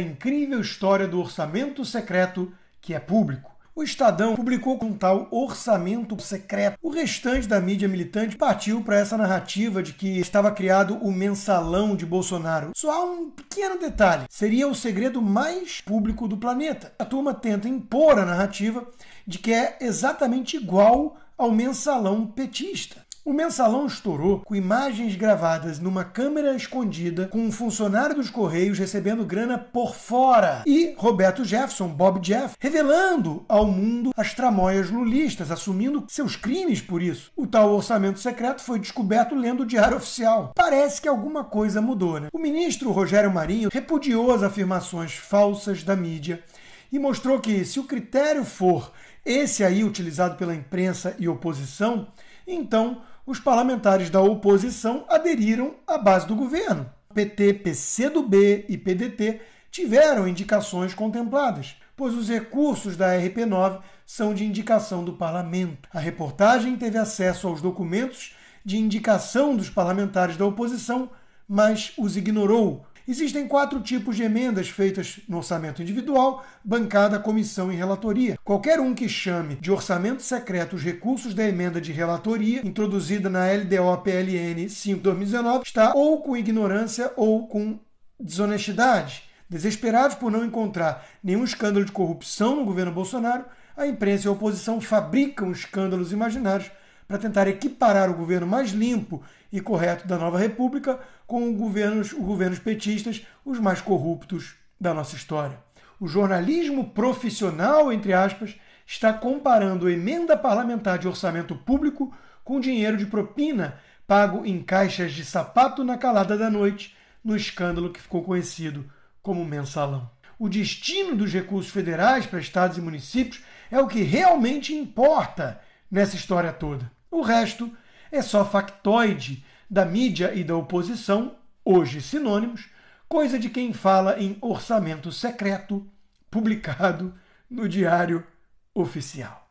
a incrível história do orçamento secreto que é público. O Estadão publicou com tal orçamento secreto. O restante da mídia militante partiu para essa narrativa de que estava criado o mensalão de Bolsonaro. Só há um pequeno detalhe: seria o segredo mais público do planeta. A turma tenta impor a narrativa de que é exatamente igual ao mensalão petista. O mensalão estourou com imagens gravadas numa câmera escondida, com um funcionário dos Correios recebendo grana por fora e Roberto Jefferson, Bob Jeff, revelando ao mundo as tramóias lulistas, assumindo seus crimes por isso. O tal orçamento secreto foi descoberto lendo o Diário Oficial. Parece que alguma coisa mudou, né? O ministro Rogério Marinho repudiou as afirmações falsas da mídia e mostrou que, se o critério for esse aí utilizado pela imprensa e oposição, então os parlamentares da oposição aderiram à base do governo. PT, PCdoB e PDT tiveram indicações contempladas, pois os recursos da RP9 são de indicação do parlamento. A reportagem teve acesso aos documentos de indicação dos parlamentares da oposição, mas os ignorou. Existem quatro tipos de emendas feitas no orçamento individual, bancada, comissão e relatoria. Qualquer um que chame de orçamento secreto os recursos da emenda de relatoria, introduzida na LDO-PLN 5-2019, está ou com ignorância ou com desonestidade. Desesperados por não encontrar nenhum escândalo de corrupção no governo Bolsonaro, a imprensa e a oposição fabricam escândalos imaginários para tentar equiparar o governo mais limpo e correto da nova república com os governos, os governos petistas, os mais corruptos da nossa história. O jornalismo profissional, entre aspas, está comparando emenda parlamentar de orçamento público com dinheiro de propina pago em caixas de sapato na calada da noite, no escândalo que ficou conhecido como mensalão. O destino dos recursos federais para estados e municípios é o que realmente importa nessa história toda. O resto é só factoide da mídia e da oposição, hoje sinônimos, coisa de quem fala em orçamento secreto publicado no Diário Oficial.